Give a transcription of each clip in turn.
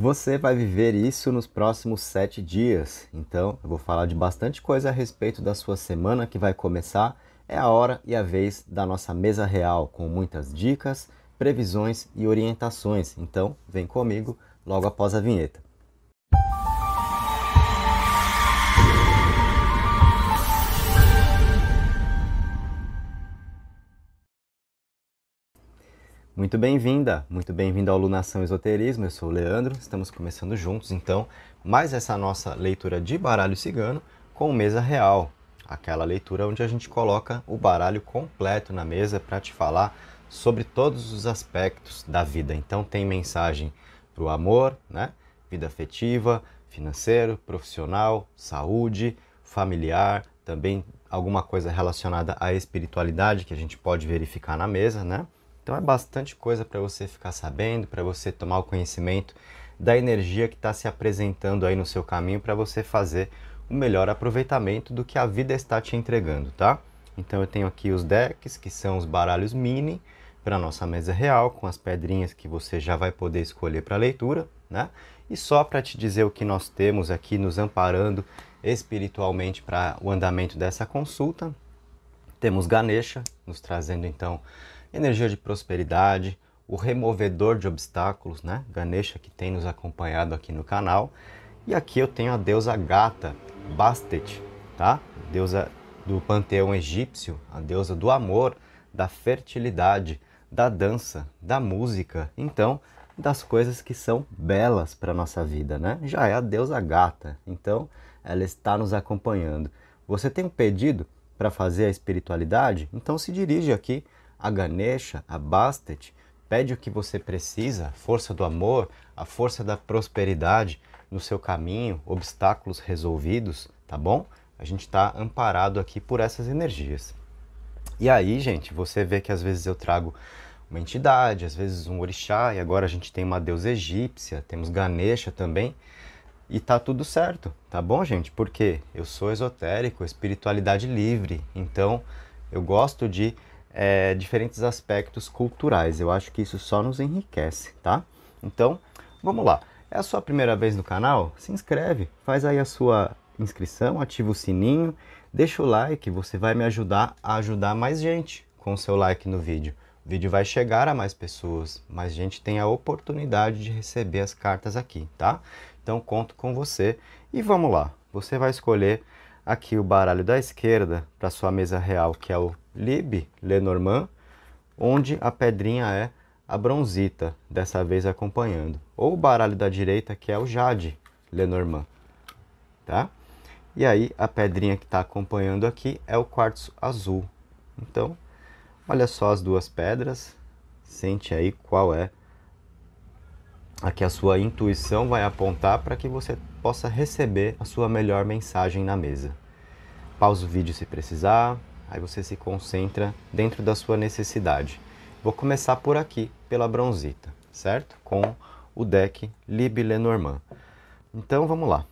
Você vai viver isso nos próximos sete dias. Então, eu vou falar de bastante coisa a respeito da sua semana que vai começar. É a hora e a vez da nossa mesa real, com muitas dicas, previsões e orientações. Então, vem comigo logo após a vinheta. Muito bem-vinda, muito bem-vindo ao Lunação Esoterismo. Eu sou o Leandro, estamos começando juntos então mais essa nossa leitura de baralho cigano com mesa real, aquela leitura onde a gente coloca o baralho completo na mesa para te falar sobre todos os aspectos da vida. Então tem mensagem para o amor, né? vida afetiva, financeiro, profissional, saúde, familiar, também alguma coisa relacionada à espiritualidade que a gente pode verificar na mesa, né? Então é bastante coisa para você ficar sabendo, para você tomar o conhecimento da energia que está se apresentando aí no seu caminho para você fazer o melhor aproveitamento do que a vida está te entregando, tá? Então eu tenho aqui os decks, que são os baralhos mini para nossa mesa real, com as pedrinhas que você já vai poder escolher para leitura, né? E só para te dizer o que nós temos aqui nos amparando espiritualmente para o andamento dessa consulta, temos Ganesha nos trazendo então energia de prosperidade, o removedor de obstáculos, né? Ganesha que tem nos acompanhado aqui no canal. E aqui eu tenho a deusa Gata, Bastet, tá? Deusa do panteão egípcio, a deusa do amor, da fertilidade, da dança, da música, então, das coisas que são belas para nossa vida, né? Já é a deusa Gata, então ela está nos acompanhando. Você tem um pedido para fazer a espiritualidade? Então se dirige aqui a Ganesha, a Bastet, pede o que você precisa, a força do amor, a força da prosperidade no seu caminho, obstáculos resolvidos, tá bom? A gente está amparado aqui por essas energias. E aí, gente, você vê que às vezes eu trago uma entidade, às vezes um orixá, e agora a gente tem uma deusa egípcia, temos Ganesha também, e tá tudo certo, tá bom, gente? Porque eu sou esotérico, espiritualidade livre, então eu gosto de é, diferentes aspectos culturais. Eu acho que isso só nos enriquece, tá? Então, vamos lá. É a sua primeira vez no canal? Se inscreve, faz aí a sua inscrição, ativa o sininho, deixa o like, você vai me ajudar a ajudar mais gente com o seu like no vídeo. O vídeo vai chegar a mais pessoas, mais gente tem a oportunidade de receber as cartas aqui, tá? Então conto com você e vamos lá. Você vai escolher aqui o baralho da esquerda para sua mesa real, que é o Lib Lenormand, onde a pedrinha é a bronzita, dessa vez acompanhando. Ou o baralho da direita, que é o Jade Lenormand. Tá? E aí, a pedrinha que está acompanhando aqui é o quartzo azul. Então, olha só as duas pedras. Sente aí qual é a que a sua intuição vai apontar para que você possa receber a sua melhor mensagem na mesa. Pausa o vídeo se precisar, Aí você se concentra dentro da sua necessidade. Vou começar por aqui, pela bronzita, certo? Com o deck Lib Lenormand. Então vamos lá.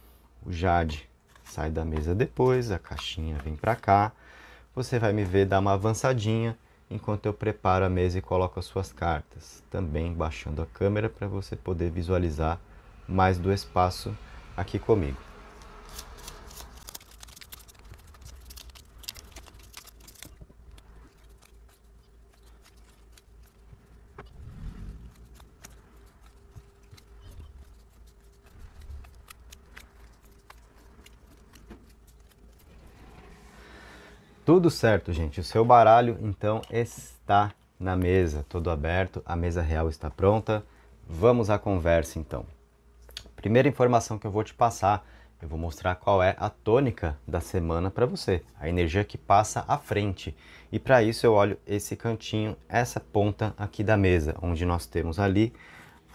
O Jade sai da mesa depois, a caixinha vem para cá. Você vai me ver dar uma avançadinha enquanto eu preparo a mesa e coloco as suas cartas. Também baixando a câmera para você poder visualizar mais do espaço aqui comigo. Tudo certo, gente. O seu baralho então está na mesa, todo aberto, a mesa real está pronta. Vamos à conversa então. Primeira informação que eu vou te passar, eu vou mostrar qual é a tônica da semana para você, a energia que passa à frente. E para isso eu olho esse cantinho, essa ponta aqui da mesa, onde nós temos ali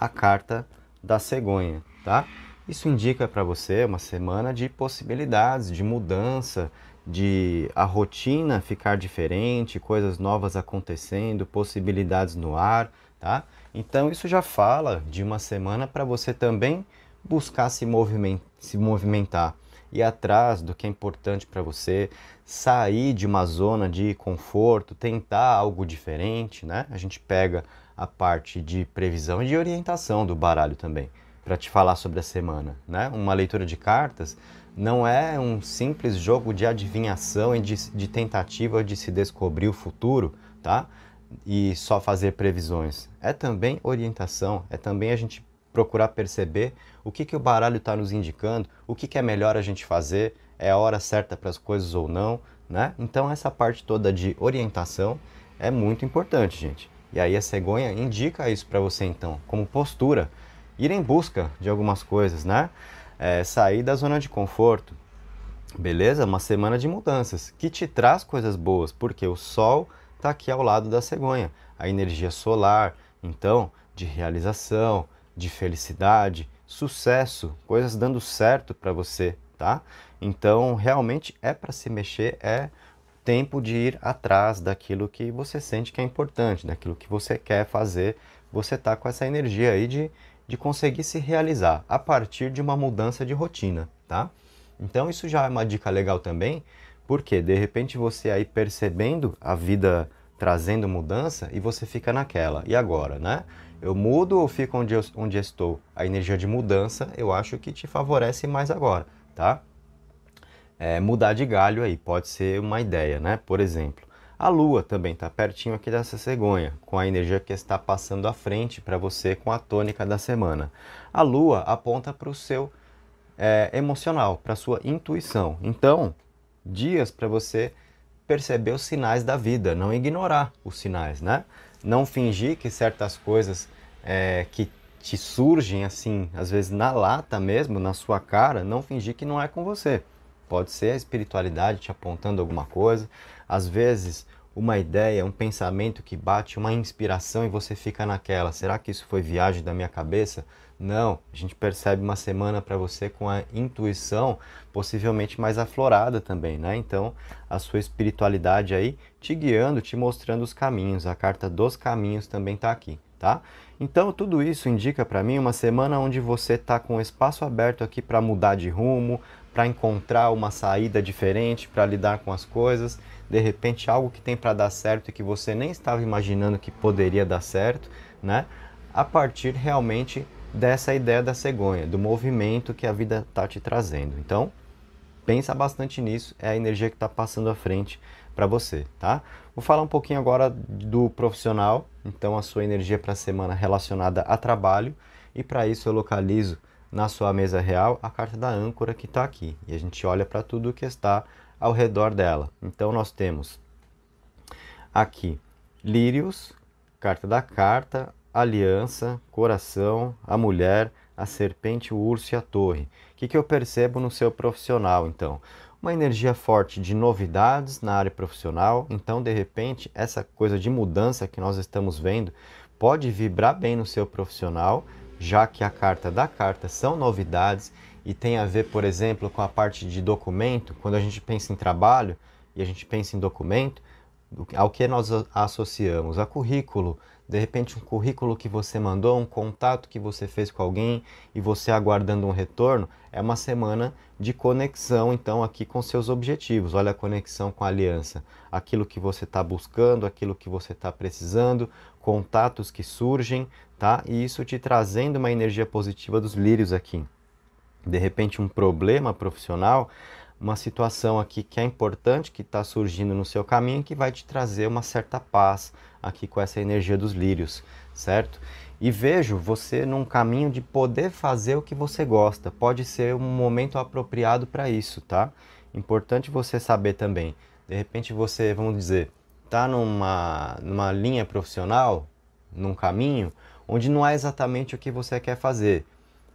a carta da cegonha, tá? Isso indica para você uma semana de possibilidades, de mudança, de a rotina ficar diferente, coisas novas acontecendo, possibilidades no ar, tá? Então isso já fala de uma semana para você também buscar se, moviment se movimentar e atrás do que é importante para você, sair de uma zona de conforto, tentar algo diferente, né? A gente pega a parte de previsão e de orientação do baralho também, para te falar sobre a semana, né? Uma leitura de cartas não é um simples jogo de adivinhação e de, de, tentativa de se descobrir o futuro, tá? E só fazer previsões. É também orientação, é também a gente procurar perceber o que, que o baralho está nos indicando, o que, que é melhor a gente fazer, é a hora certa para as coisas ou não, né? Então essa parte toda de orientação é muito importante, gente. E aí a cegonha indica isso para você então, como postura, ir em busca de algumas coisas, né? é, sair da zona de conforto, beleza? Uma semana de mudanças que te traz coisas boas, porque o sol está aqui ao lado da cegonha, a energia solar, então, de realização, de felicidade, sucesso, coisas dando certo para você, tá? Então, realmente é para se mexer, é tempo de ir atrás daquilo que você sente que é importante, daquilo que você quer fazer. Você tá com essa energia aí de de conseguir se realizar a partir de uma mudança de rotina, tá? Então isso já é uma dica legal também, porque de repente você aí percebendo a vida trazendo mudança e você fica naquela. E agora, né? Eu mudo ou fico onde, eu, onde estou? A energia de mudança eu acho que te favorece mais agora, tá? É, mudar de galho aí pode ser uma ideia, né? Por exemplo, a Lua também está pertinho aqui dessa cegonha, com a energia que está passando à frente para você com a tônica da semana. A Lua aponta para o seu é, emocional, para a sua intuição. Então, dias para você perceber os sinais da vida, não ignorar os sinais, né? Não fingir que certas coisas é, que te surgem assim, às vezes na lata mesmo, na sua cara, não fingir que não é com você. Pode ser a espiritualidade te apontando alguma coisa. Às vezes, uma ideia, um pensamento que bate, uma inspiração e você fica naquela. Será que isso foi viagem da minha cabeça? Não, a gente percebe uma semana para você com a intuição possivelmente mais aflorada também, né? Então, a sua espiritualidade aí te guiando, te mostrando os caminhos. A carta dos caminhos também está aqui, tá? Então, tudo isso indica para mim uma semana onde você está com espaço aberto aqui para mudar de rumo, para encontrar uma saída diferente, para lidar com as coisas. De repente, algo que tem para dar certo e que você nem estava imaginando que poderia dar certo, né? A partir realmente dessa ideia da cegonha, do movimento que a vida está te trazendo. Então, pensa bastante nisso, é a energia que está passando à frente para você, tá? Vou falar um pouquinho agora do profissional, então a sua energia para a semana relacionada a trabalho, e para isso eu localizo na sua mesa real a carta da âncora que está aqui. E a gente olha para tudo o que está ao redor dela. Então nós temos aqui lírios, carta da carta, aliança, coração, a mulher, a serpente, o urso e a torre. O que, que eu percebo no seu profissional então? Uma energia forte de novidades na área profissional, então de repente essa coisa de mudança que nós estamos vendo pode vibrar bem no seu profissional já que a carta da carta são novidades e tem a ver, por exemplo, com a parte de documento. Quando a gente pensa em trabalho e a gente pensa em documento, ao que nós associamos? A currículo. De repente, um currículo que você mandou, um contato que você fez com alguém e você aguardando um retorno, é uma semana de conexão, então, aqui com seus objetivos. Olha a conexão com a aliança. Aquilo que você está buscando, aquilo que você está precisando, contatos que surgem, tá? E isso te trazendo uma energia positiva dos lírios aqui. De repente, um problema profissional, uma situação aqui que é importante, que está surgindo no seu caminho, que vai te trazer uma certa paz aqui com essa energia dos lírios, certo? E vejo você num caminho de poder fazer o que você gosta. Pode ser um momento apropriado para isso, tá? Importante você saber também. De repente você, vamos dizer, está numa, numa linha profissional, num caminho, onde não é exatamente o que você quer fazer,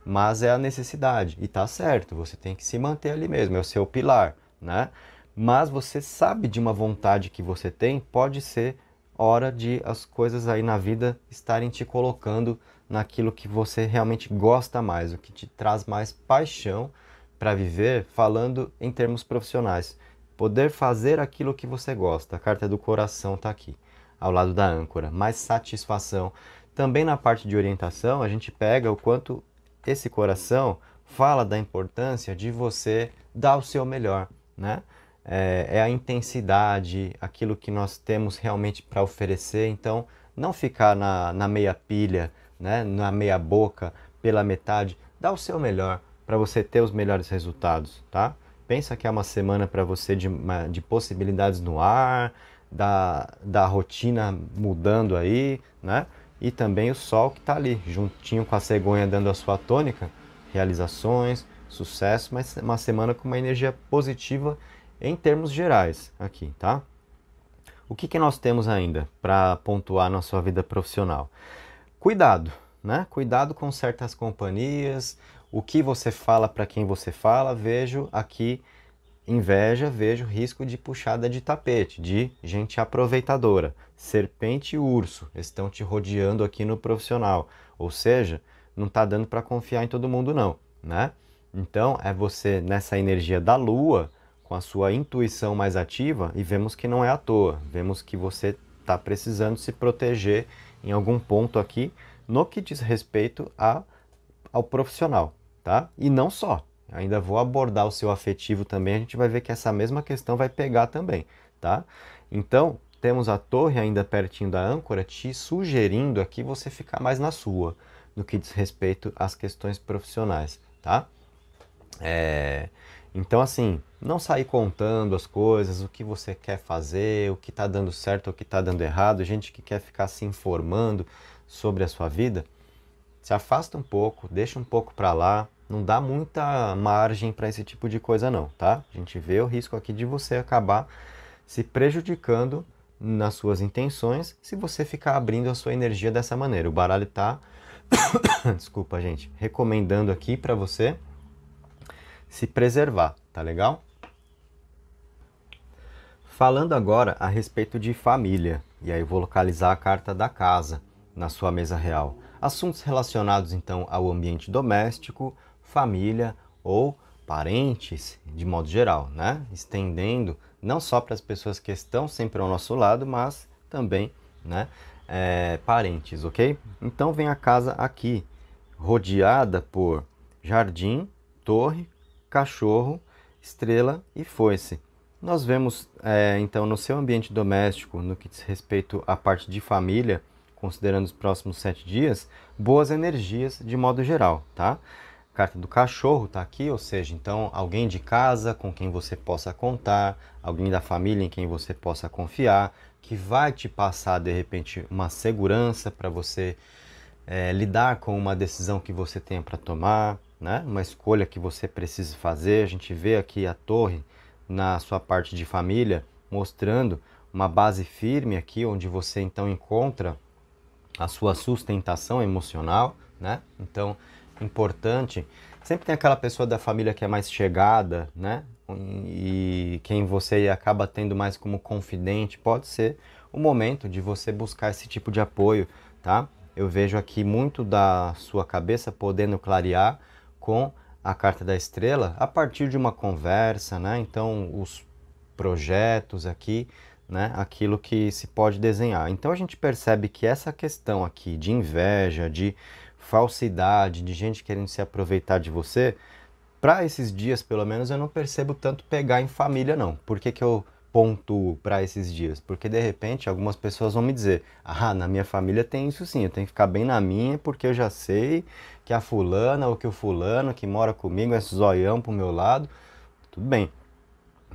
mas é a necessidade. E tá certo, você tem que se manter ali mesmo, é o seu pilar, né? Mas você sabe de uma vontade que você tem, pode ser hora de as coisas aí na vida estarem te colocando naquilo que você realmente gosta mais, o que te traz mais paixão para viver, falando em termos profissionais. Poder fazer aquilo que você gosta. A carta do coração está aqui, ao lado da âncora. Mais satisfação. Também na parte de orientação, a gente pega o quanto esse coração fala da importância de você dar o seu melhor, né? É, é a intensidade, aquilo que nós temos realmente para oferecer. Então, não ficar na, na meia pilha, né? na meia boca, pela metade. Dá o seu melhor para você ter os melhores resultados, tá? pensa que é uma semana para você de, de possibilidades no ar, da, da rotina mudando aí, né? E também o sol que está ali, juntinho com a cegonha dando a sua tônica, realizações, sucesso, mas uma semana com uma energia positiva em termos gerais aqui, tá? O que, que nós temos ainda para pontuar na sua vida profissional? Cuidado! né? Cuidado com certas companhias, o que você fala para quem você fala. Vejo aqui inveja, vejo risco de puxada de tapete, de gente aproveitadora. Serpente e urso estão te rodeando aqui no profissional. Ou seja, não está dando para confiar em todo mundo não, né? Então, é você nessa energia da lua, com a sua intuição mais ativa e vemos que não é à toa. Vemos que você está precisando se proteger em algum ponto aqui no que diz respeito a, ao profissional, tá? E não só. Ainda vou abordar o seu afetivo também, a gente vai ver que essa mesma questão vai pegar também, tá? Então, temos a torre ainda pertinho da âncora te sugerindo aqui você ficar mais na sua, no que diz respeito às questões profissionais, tá? É, então, assim, não sair contando as coisas, o que você quer fazer, o que está dando certo, o que está dando errado, gente que quer ficar se informando, sobre a sua vida, se afasta um pouco, deixa um pouco para lá, não dá muita margem para esse tipo de coisa não, tá? A gente vê o risco aqui de você acabar se prejudicando nas suas intenções se você ficar abrindo a sua energia dessa maneira. O baralho tá desculpa, gente, recomendando aqui para você se preservar, tá legal? Falando agora a respeito de família, e aí eu vou localizar a carta da casa na sua mesa real. Assuntos relacionados então ao ambiente doméstico, família ou parentes, de modo geral, né? Estendendo não só para as pessoas que estão sempre ao nosso lado, mas também, né? É, parentes, ok? Então vem a casa aqui, rodeada por jardim, torre, cachorro, estrela e foice. Nós vemos, é, então, no seu ambiente doméstico, no que diz respeito à parte de família, considerando os próximos sete dias, boas energias de modo geral, tá? Carta do cachorro tá aqui, ou seja, então alguém de casa com quem você possa contar, alguém da família em quem você possa confiar, que vai te passar de repente uma segurança para você é, lidar com uma decisão que você tenha para tomar, né? Uma escolha que você precise fazer. A gente vê aqui a torre na sua parte de família mostrando uma base firme aqui, onde você então encontra a sua sustentação emocional, né? Então, importante. Sempre tem aquela pessoa da família que é mais chegada, né? E quem você acaba tendo mais como confidente, pode ser o momento de você buscar esse tipo de apoio, tá? Eu vejo aqui muito da sua cabeça podendo clarear com a carta da estrela a partir de uma conversa, né? Então, os projetos aqui né, aquilo que se pode desenhar. Então a gente percebe que essa questão aqui de inveja, de falsidade, de gente querendo se aproveitar de você, para esses dias pelo menos eu não percebo tanto pegar em família não. Por que, que eu pontuo para esses dias? Porque de repente algumas pessoas vão me dizer: "Ah, na minha família tem isso sim, eu tenho que ficar bem na minha, porque eu já sei que a fulana ou que o fulano que mora comigo é zoião pro meu lado". Tudo bem.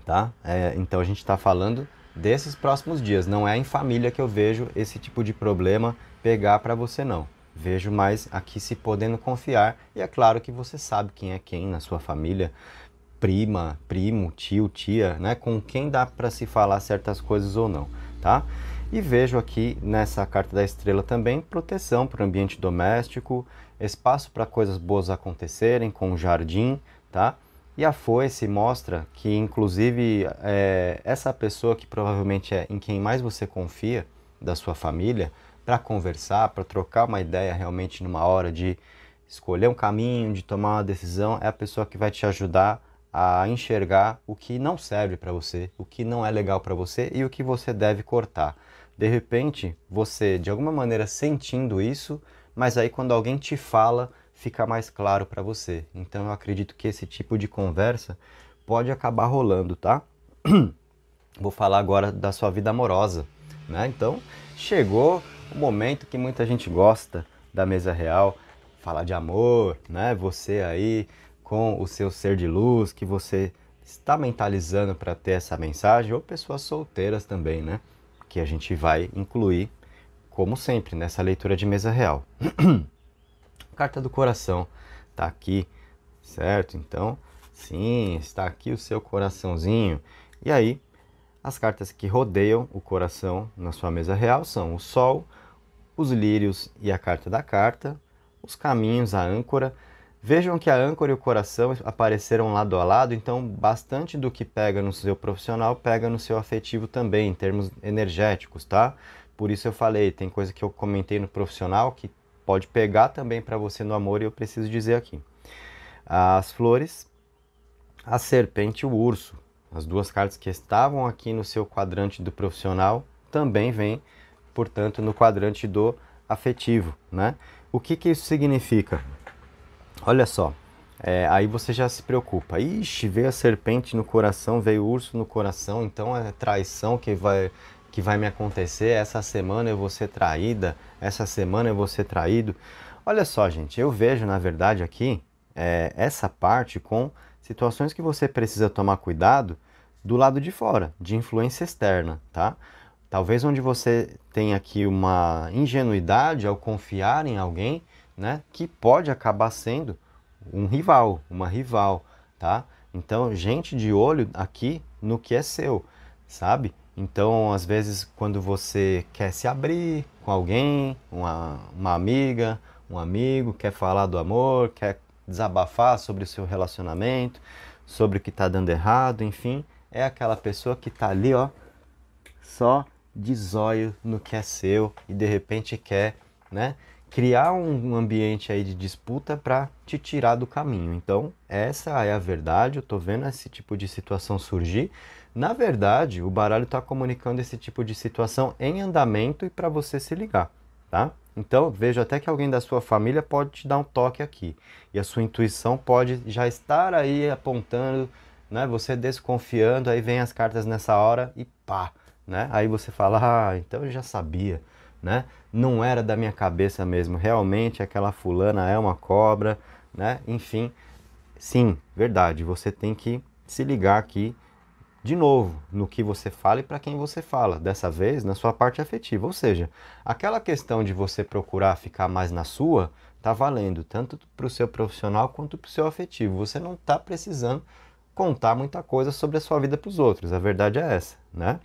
Tá? É, então a gente está falando desses próximos dias. Não é em família que eu vejo esse tipo de problema pegar para você, não. Vejo mais aqui se podendo confiar. E é claro que você sabe quem é quem na sua família. Prima, primo, tio, tia, né? Com quem dá para se falar certas coisas ou não, tá? E vejo aqui nessa carta da estrela também proteção para o ambiente doméstico, espaço para coisas boas acontecerem, com o jardim, tá? E a foice mostra que, inclusive, é, essa pessoa que provavelmente é em quem mais você confia da sua família, para conversar, para trocar uma ideia realmente numa hora de escolher um caminho, de tomar uma decisão, é a pessoa que vai te ajudar a enxergar o que não serve para você, o que não é legal para você e o que você deve cortar. De repente, você, de alguma maneira, sentindo isso, mas aí quando alguém te fala, fica mais claro para você. Então eu acredito que esse tipo de conversa pode acabar rolando, tá? Vou falar agora da sua vida amorosa, né? Então, chegou o momento que muita gente gosta da mesa real, falar de amor, né? Você aí com o seu ser de luz que você está mentalizando para ter essa mensagem, ou pessoas solteiras também, né? Que a gente vai incluir, como sempre, nessa leitura de mesa real. Carta do coração. Tá aqui, certo? Então, sim, está aqui o seu coraçãozinho. E aí, as cartas que rodeiam o coração na sua mesa real são o Sol, os lírios e a carta da carta, os caminhos, a âncora. Vejam que a âncora e o coração apareceram lado a lado, então bastante do que pega no seu profissional pega no seu afetivo também, em termos energéticos, tá? Por isso eu falei, tem coisa que eu comentei no profissional que pode pegar também para você no amor, e eu preciso dizer aqui. As flores, a serpente e o urso, as duas cartas que estavam aqui no seu quadrante do profissional, também vêm, portanto, no quadrante do afetivo, né? O que, que isso significa? Olha só, é, aí você já se preocupa. Ixi, veio a serpente no coração, veio o urso no coração, então é traição que vai que vai me acontecer, essa semana eu vou ser traída, essa semana eu vou ser traído. Olha só, gente, eu vejo na verdade aqui é, essa parte com situações que você precisa tomar cuidado do lado de fora, de influência externa, tá? Talvez onde você tem aqui uma ingenuidade ao confiar em alguém, né, que pode acabar sendo um rival, uma rival, tá? Então, gente de olho aqui no que é seu, sabe? Então, às vezes, quando você quer se abrir com alguém, uma, uma amiga, um amigo, quer falar do amor, quer desabafar sobre o seu relacionamento, sobre o que está dando errado, enfim, é aquela pessoa que está ali, ó, só de zóio no que é seu e de repente quer, né, criar um ambiente aí de disputa para te tirar do caminho. Então, essa é a verdade, eu tô vendo esse tipo de situação surgir na verdade, o baralho está comunicando esse tipo de situação em andamento e para você se ligar, tá? Então, veja até que alguém da sua família pode te dar um toque aqui. E a sua intuição pode já estar aí apontando, né? Você desconfiando, aí vem as cartas nessa hora e pá, né? Aí você fala: "Ah, então eu já sabia", né? Não era da minha cabeça mesmo. Realmente aquela fulana é uma cobra, né? Enfim, sim, verdade, você tem que se ligar aqui de novo, no que você fala e para quem você fala, dessa vez na sua parte afetiva. Ou seja, aquela questão de você procurar ficar mais na sua, está valendo tanto para o seu profissional quanto para o seu afetivo. Você não está precisando contar muita coisa sobre a sua vida para os outros. A verdade é essa, né?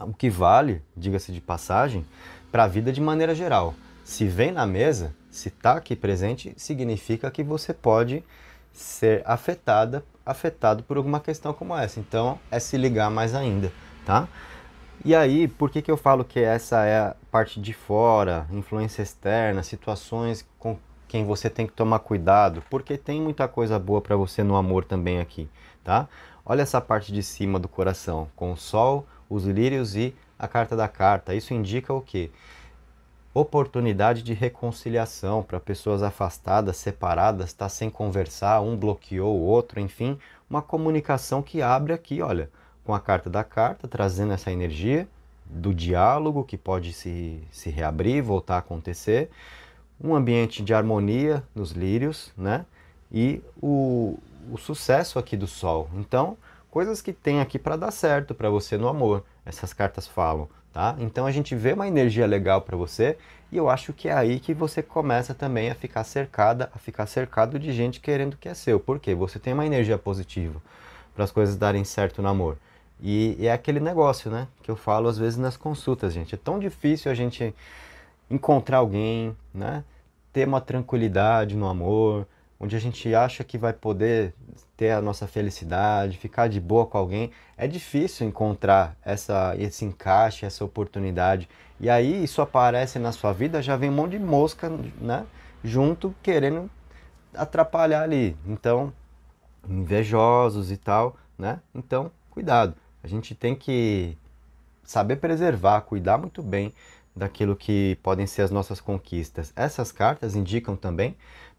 O que vale, diga-se de passagem, para a vida de maneira geral. Se vem na mesa, se está aqui presente, significa que você pode ser afetada afetado por alguma questão como essa. Então, é se ligar mais ainda, tá? E aí, por que, que eu falo que essa é a parte de fora, influência externa, situações com quem você tem que tomar cuidado? Porque tem muita coisa boa para você no amor também aqui, tá? Olha essa parte de cima do coração, com o sol, os lírios e a carta da carta. Isso indica o quê? oportunidade de reconciliação para pessoas afastadas, separadas, está sem conversar, um bloqueou o outro, enfim, uma comunicação que abre aqui, olha, com a carta da carta, trazendo essa energia do diálogo que pode se, se reabrir, voltar a acontecer, um ambiente de harmonia nos lírios, né? E o, o sucesso aqui do Sol. Então, coisas que tem aqui para dar certo para você no amor. Essas cartas falam Tá? Então a gente vê uma energia legal para você e eu acho que é aí que você começa também a ficar cercada, a ficar cercado de gente querendo que é seu, porque você tem uma energia positiva para as coisas darem certo no amor. E, e é aquele negócio, né, que eu falo às vezes nas consultas, gente, é tão difícil a gente encontrar alguém, né, ter uma tranquilidade no amor, onde a gente acha que vai poder ter a nossa felicidade, ficar de boa com alguém, é difícil encontrar essa, esse encaixe, essa oportunidade. E aí isso aparece na sua vida, já vem um monte de mosca, né? Junto querendo atrapalhar ali. Então, invejosos e tal, né? Então, cuidado. A gente tem que saber preservar, cuidar muito bem daquilo que podem ser as nossas conquistas. Essas cartas indicam também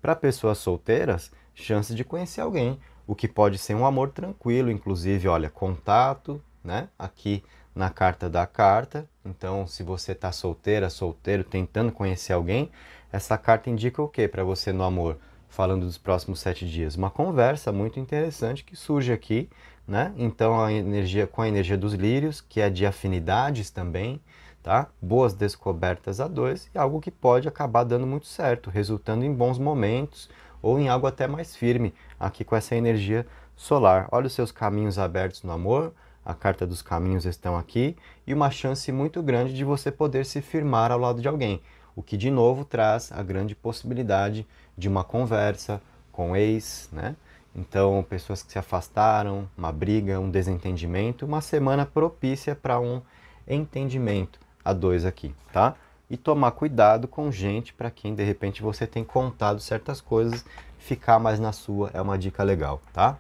para pessoas solteiras, chance de conhecer alguém, o que pode ser um amor tranquilo, inclusive, olha, contato, né? Aqui na carta da carta. Então, se você está solteira, solteiro, tentando conhecer alguém, essa carta indica o que para você no amor? Falando dos próximos sete dias, uma conversa muito interessante que surge aqui, né? Então, a energia com a energia dos lírios, que é de afinidades também, tá? Boas descobertas a dois e algo que pode acabar dando muito certo, resultando em bons momentos ou em algo até mais firme aqui com essa energia solar. Olha os seus caminhos abertos no amor, a carta dos caminhos estão aqui e uma chance muito grande de você poder se firmar ao lado de alguém, o que de novo traz a grande possibilidade de uma conversa com ex, né? Então, pessoas que se afastaram, uma briga, um desentendimento, uma semana propícia para um entendimento a 2 aqui, tá? E tomar cuidado com gente para quem de repente você tem contado certas coisas, ficar mais na sua é uma dica legal, tá?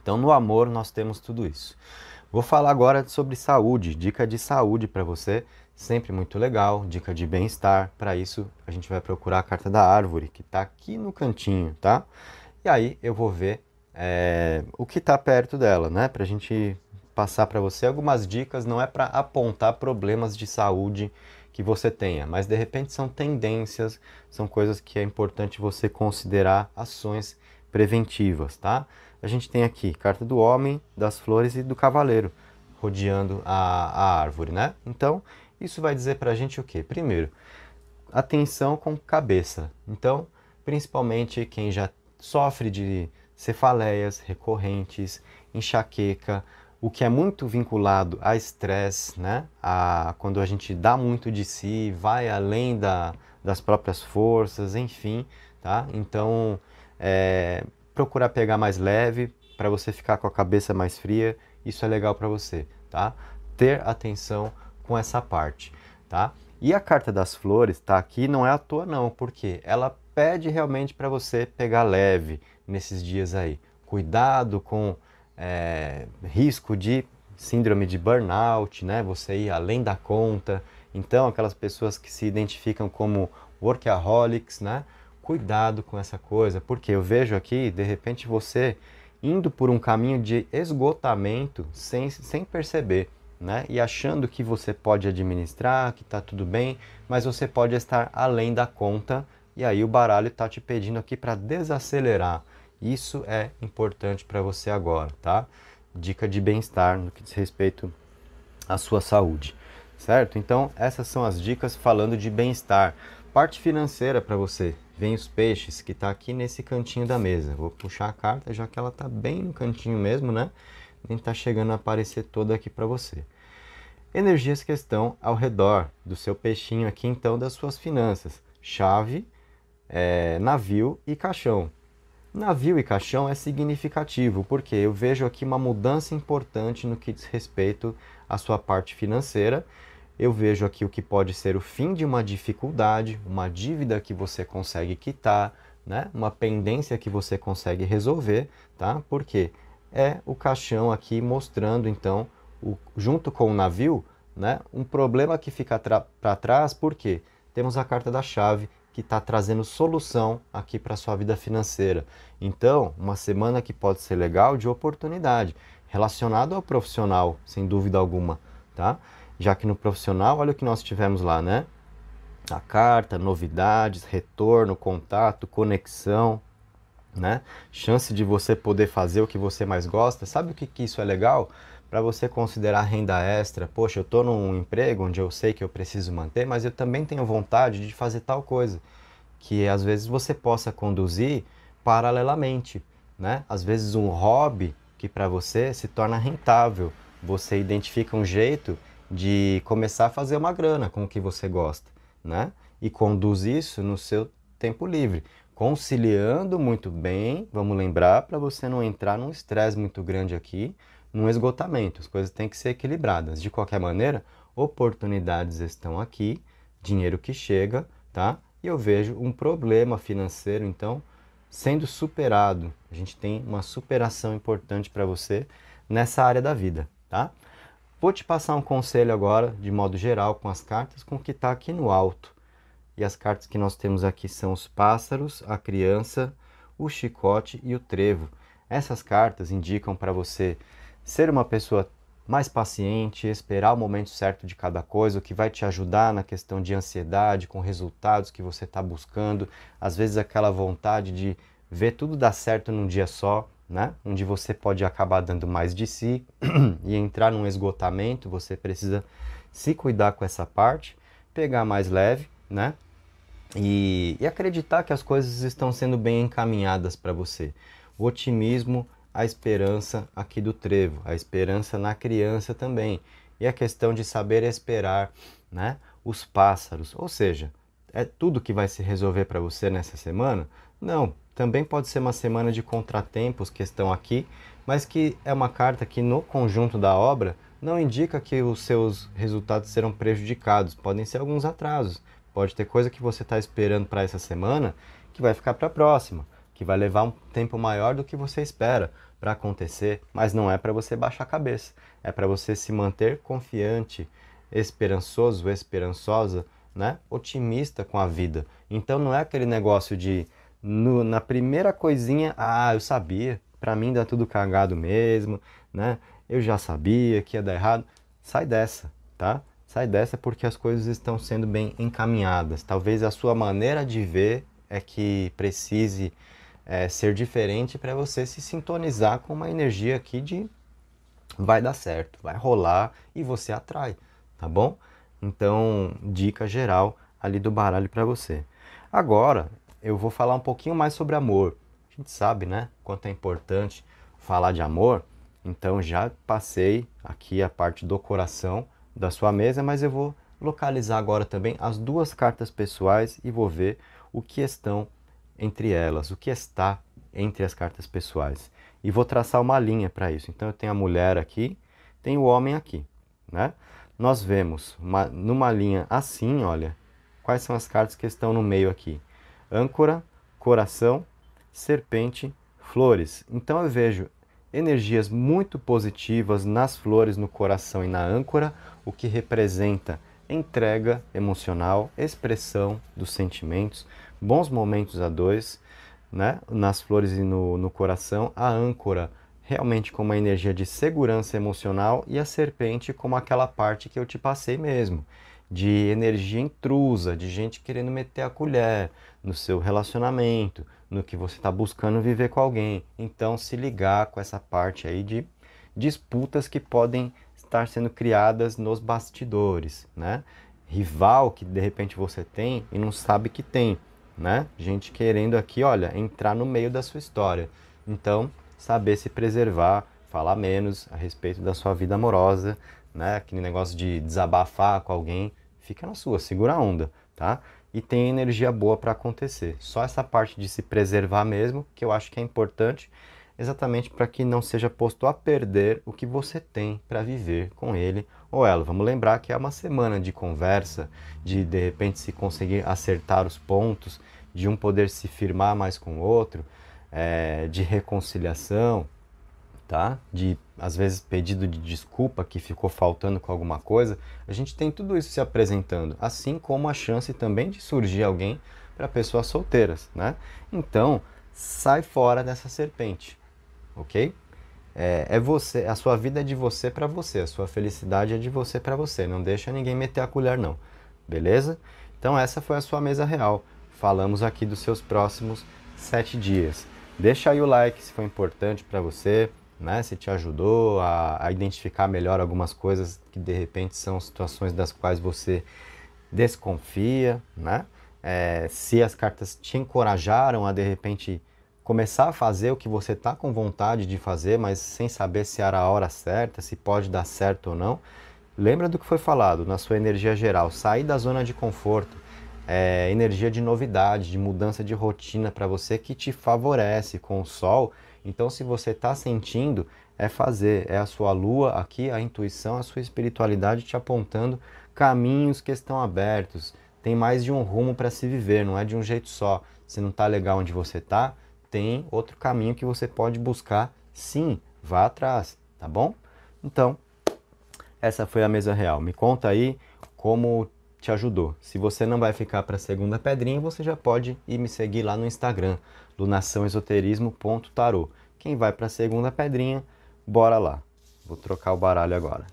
Então no amor nós temos tudo isso. Vou falar agora sobre saúde, dica de saúde para você, sempre muito legal, dica de bem-estar. Para isso a gente vai procurar a carta da árvore que está aqui no cantinho, tá? E aí eu vou ver é, o que está perto dela, né? Para a gente passar para você algumas dicas, não é para apontar problemas de saúde que você tenha, mas de repente são tendências, são coisas que é importante você considerar ações preventivas, tá? A gente tem aqui carta do homem, das flores e do cavaleiro rodeando a, a árvore, né? Então, isso vai dizer para a gente o quê? Primeiro, atenção com cabeça. Então, principalmente quem já sofre de cefaleias recorrentes, enxaqueca, o que é muito vinculado a estresse, né? A quando a gente dá muito de si, vai além da, das próprias forças, enfim, tá? Então, é, procurar pegar mais leve para você ficar com a cabeça mais fria, isso é legal para você, tá? Ter atenção com essa parte, tá? E a carta das flores está aqui não é à toa não, porque ela pede realmente para você pegar leve nesses dias aí. Cuidado com é, risco de síndrome de burnout, né? Você ir além da conta. Então, aquelas pessoas que se identificam como workaholics, né? Cuidado com essa coisa, porque eu vejo aqui, de repente, você indo por um caminho de esgotamento sem, sem perceber, né? E achando que você pode administrar, que tá tudo bem, mas você pode estar além da conta e aí o baralho tá te pedindo aqui para desacelerar. Isso é importante para você agora, tá? Dica de bem-estar no que diz respeito à sua saúde, certo? Então, essas são as dicas falando de bem-estar. Parte financeira para você. Vem os peixes, que está aqui nesse cantinho da mesa. Vou puxar a carta, já que ela está bem no cantinho mesmo, né? Nem está chegando a aparecer toda aqui para você energias que estão ao redor do seu peixinho aqui, então, das suas finanças. Chave, é, navio e caixão. Navio e caixão é significativo, porque eu vejo aqui uma mudança importante no que diz respeito à sua parte financeira. Eu vejo aqui o que pode ser o fim de uma dificuldade, uma dívida que você consegue quitar, né? uma pendência que você consegue resolver, tá? Porque é o caixão aqui mostrando, então, o, junto com o navio, né? um problema que fica para trás, porque temos a carta da chave, que está trazendo solução aqui para sua vida financeira. Então, uma semana que pode ser legal de oportunidade, relacionado ao profissional, sem dúvida alguma, tá? Já que no profissional, olha o que nós tivemos lá, né? A carta, novidades, retorno, contato, conexão, né? Chance de você poder fazer o que você mais gosta. Sabe o que, que isso é legal? para você considerar renda extra, poxa, eu estou num emprego onde eu sei que eu preciso manter, mas eu também tenho vontade de fazer tal coisa, que às vezes você possa conduzir paralelamente, né? Às vezes um hobby que para você se torna rentável, você identifica um jeito de começar a fazer uma grana com o que você gosta, né? E conduz isso no seu tempo livre, conciliando muito bem, vamos lembrar para você não entrar num estresse muito grande aqui, num esgotamento. As coisas têm que ser equilibradas. De qualquer maneira, oportunidades estão aqui, dinheiro que chega, tá? E eu vejo um problema financeiro, então, sendo superado. A gente tem uma superação importante para você nessa área da vida, tá? Vou te passar um conselho agora, de modo geral, com as cartas, com o que está aqui no alto. E as cartas que nós temos aqui são os pássaros, a criança, o chicote e o trevo. Essas cartas indicam para você ser uma pessoa mais paciente, esperar o momento certo de cada coisa, o que vai te ajudar na questão de ansiedade, com resultados que você está buscando, às vezes aquela vontade de ver tudo dar certo num dia só, né? onde você pode acabar dando mais de si e entrar num esgotamento, você precisa se cuidar com essa parte, pegar mais leve, né? E, e acreditar que as coisas estão sendo bem encaminhadas para você. O otimismo a esperança aqui do trevo, a esperança na criança também. E a questão de saber esperar, né? Os pássaros, ou seja, é tudo que vai se resolver para você nessa semana? Não, também pode ser uma semana de contratempos que estão aqui, mas que é uma carta que no conjunto da obra não indica que os seus resultados serão prejudicados, podem ser alguns atrasos, pode ter coisa que você está esperando para essa semana que vai ficar para a próxima que vai levar um tempo maior do que você espera para acontecer, mas não é para você baixar a cabeça, é para você se manter confiante, esperançoso, esperançosa, né? Otimista com a vida. Então não é aquele negócio de no, na primeira coisinha, ah, eu sabia, para mim dá tudo cagado mesmo, né? Eu já sabia que ia dar errado. Sai dessa, tá? Sai dessa porque as coisas estão sendo bem encaminhadas. Talvez a sua maneira de ver é que precise é, ser diferente para você se sintonizar com uma energia aqui de vai dar certo, vai rolar e você atrai, tá bom? Então, dica geral ali do baralho para você. Agora, eu vou falar um pouquinho mais sobre amor. A gente sabe, né, quanto é importante falar de amor. Então, já passei aqui a parte do coração da sua mesa, mas eu vou localizar agora também as duas cartas pessoais e vou ver o que estão entre elas, o que está entre as cartas pessoais. E vou traçar uma linha para isso. Então eu tenho a mulher aqui, tenho o homem aqui, né? Nós vemos uma, numa linha assim, olha, quais são as cartas que estão no meio aqui: âncora, coração, serpente, flores. Então eu vejo energias muito positivas nas flores, no coração e na âncora, o que representa entrega emocional, expressão dos sentimentos, bons momentos a dois, né? nas flores e no, no coração, a âncora realmente como uma energia de segurança emocional e a serpente como aquela parte que eu te passei mesmo, de energia intrusa, de gente querendo meter a colher no seu relacionamento, no que você está buscando viver com alguém. Então, se ligar com essa parte aí de disputas que podem estar sendo criadas nos bastidores, né? Rival que de repente você tem e não sabe que tem né? Gente querendo aqui, olha, entrar no meio da sua história. Então, saber se preservar, falar menos a respeito da sua vida amorosa, né? Aquele negócio de desabafar com alguém, fica na sua, segura a onda, tá? E tem energia boa para acontecer. Só essa parte de se preservar mesmo, que eu acho que é importante, exatamente para que não seja posto a perder o que você tem para viver com ele ou ela. Vamos lembrar que é uma semana de conversa, de de repente se conseguir acertar os pontos, de um poder se firmar mais com o outro, é, de reconciliação, tá? De às vezes pedido de desculpa que ficou faltando com alguma coisa. A gente tem tudo isso se apresentando, assim como a chance também de surgir alguém para pessoas solteiras, né? Então, sai fora dessa serpente, ok? É, é você, a sua vida é de você para você, a sua felicidade é de você para você. Não deixa ninguém meter a colher não, beleza? Então essa foi a sua mesa real. Falamos aqui dos seus próximos sete dias. Deixa aí o like se foi importante para você, né? Se te ajudou a, a identificar melhor algumas coisas que de repente são situações das quais você desconfia, né? É, se as cartas te encorajaram a de repente começar a fazer o que você está com vontade de fazer, mas sem saber se era a hora certa, se pode dar certo ou não, lembra do que foi falado na sua energia geral. Sair da zona de conforto é energia de novidade, de mudança de rotina para você que te favorece com o sol. Então, se você está sentindo, é fazer, é a sua lua aqui, a intuição, a sua espiritualidade te apontando caminhos que estão abertos. Tem mais de um rumo para se viver, não é de um jeito só. Se não está legal onde você está, tem outro caminho que você pode buscar, sim, vá atrás, tá bom? Então, essa foi a mesa real. Me conta aí como te ajudou. Se você não vai ficar para a segunda pedrinha, você já pode ir me seguir lá no Instagram, lunaçãoesoterismo.tarô. Quem vai para a segunda pedrinha, bora lá. Vou trocar o baralho agora.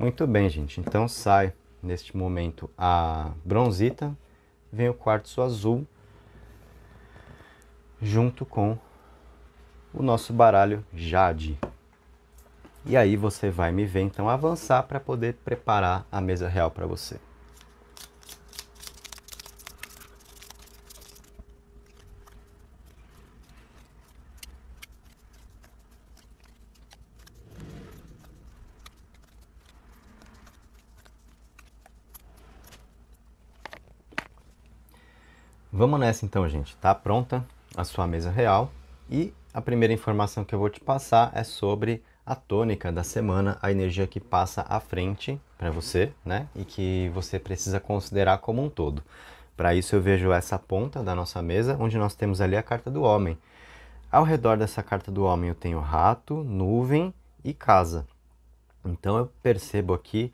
Muito bem, gente. Então sai neste momento a bronzita, vem o quartzo azul junto com o nosso baralho jade. E aí você vai me ver então avançar para poder preparar a mesa real para você. Vamos nessa então, gente. Tá pronta a sua mesa real e a primeira informação que eu vou te passar é sobre a tônica da semana, a energia que passa à frente para você, né? E que você precisa considerar como um todo. Para isso eu vejo essa ponta da nossa mesa, onde nós temos ali a carta do homem. Ao redor dessa carta do homem eu tenho rato, nuvem e casa. Então eu percebo aqui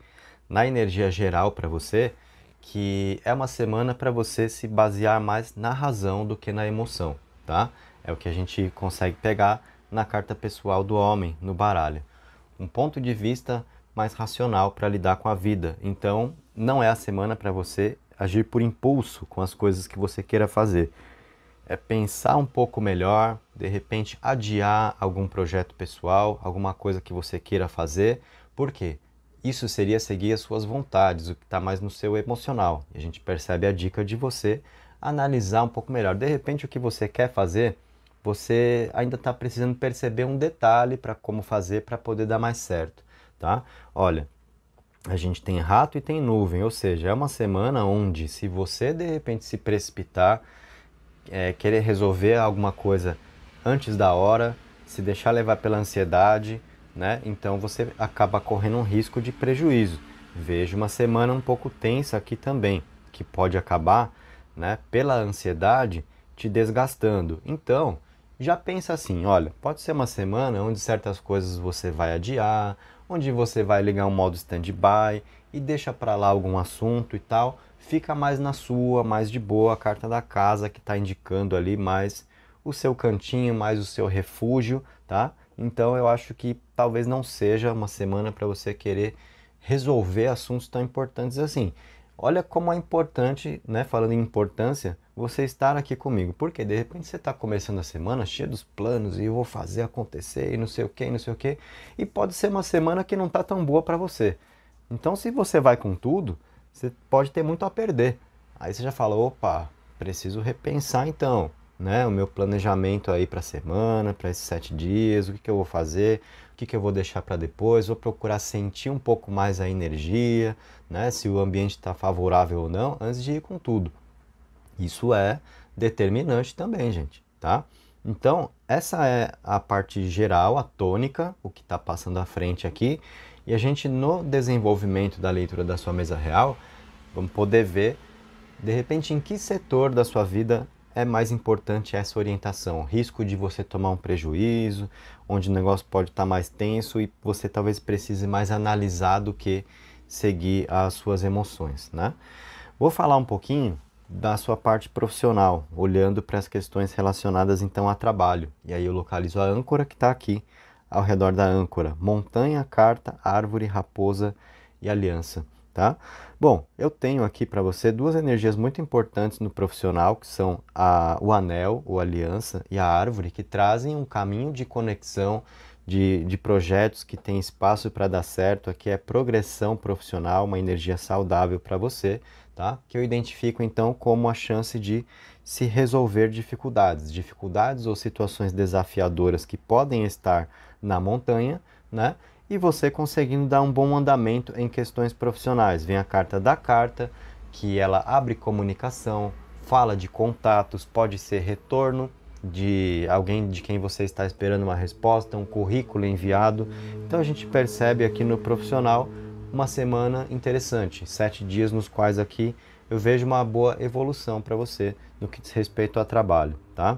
na energia geral para você que é uma semana para você se basear mais na razão do que na emoção, tá? É o que a gente consegue pegar na carta pessoal do homem no baralho. Um ponto de vista mais racional para lidar com a vida. Então, não é a semana para você agir por impulso com as coisas que você queira fazer. É pensar um pouco melhor, de repente adiar algum projeto pessoal, alguma coisa que você queira fazer. Por quê? Isso seria seguir as suas vontades, o que está mais no seu emocional. E a gente percebe a dica de você analisar um pouco melhor. De repente, o que você quer fazer, você ainda está precisando perceber um detalhe para como fazer para poder dar mais certo, tá? Olha, a gente tem rato e tem nuvem, ou seja, é uma semana onde, se você de repente se precipitar, é, querer resolver alguma coisa antes da hora, se deixar levar pela ansiedade, né? Então você acaba correndo um risco de prejuízo. Veja uma semana um pouco tensa aqui também, que pode acabar, né, pela ansiedade te desgastando. Então, já pensa assim, olha, pode ser uma semana onde certas coisas você vai adiar, onde você vai ligar um modo standby e deixa para lá algum assunto e tal, fica mais na sua, mais de boa, a carta da casa que está indicando ali mais o seu cantinho, mais o seu refúgio, tá? Então eu acho que talvez não seja uma semana para você querer resolver assuntos tão importantes assim. Olha como é importante, né, falando em importância, você estar aqui comigo. Porque de repente você está começando a semana cheia dos planos e eu vou fazer acontecer e não sei o que, não sei o que. E pode ser uma semana que não está tão boa para você. Então se você vai com tudo, você pode ter muito a perder. Aí você já fala, opa, preciso repensar então né? O meu planejamento aí para a semana, para esses sete dias, o que, que eu vou fazer, o que, que eu vou deixar para depois, vou procurar sentir um pouco mais a energia, né? Se o ambiente está favorável ou não, antes de ir com tudo. Isso é determinante também, gente, tá? Então, essa é a parte geral, a tônica, o que está passando à frente aqui. E a gente, no desenvolvimento da leitura da sua mesa real, vamos poder ver, de repente, em que setor da sua vida é mais importante essa orientação. Risco de você tomar um prejuízo, onde o negócio pode estar tá mais tenso e você talvez precise mais analisar do que seguir as suas emoções, né? Vou falar um pouquinho da sua parte profissional, olhando para as questões relacionadas então a trabalho. E aí eu localizo a âncora que está aqui ao redor da âncora: montanha, carta, árvore, raposa e aliança tá? Bom, eu tenho aqui para você duas energias muito importantes no profissional, que são a, o anel, o aliança, e a árvore, que trazem um caminho de conexão de, de projetos que tem espaço para dar certo. Aqui é progressão profissional, uma energia saudável para você, tá? Que eu identifico então como a chance de se resolver dificuldades, dificuldades ou situações desafiadoras que podem estar na montanha, né? E você conseguindo dar um bom andamento em questões profissionais. Vem a carta da carta, que ela abre comunicação, fala de contatos, pode ser retorno de alguém de quem você está esperando uma resposta, um currículo enviado. Então a gente percebe aqui no profissional uma semana interessante, sete dias nos quais aqui eu vejo uma boa evolução para você no que diz respeito ao trabalho, tá?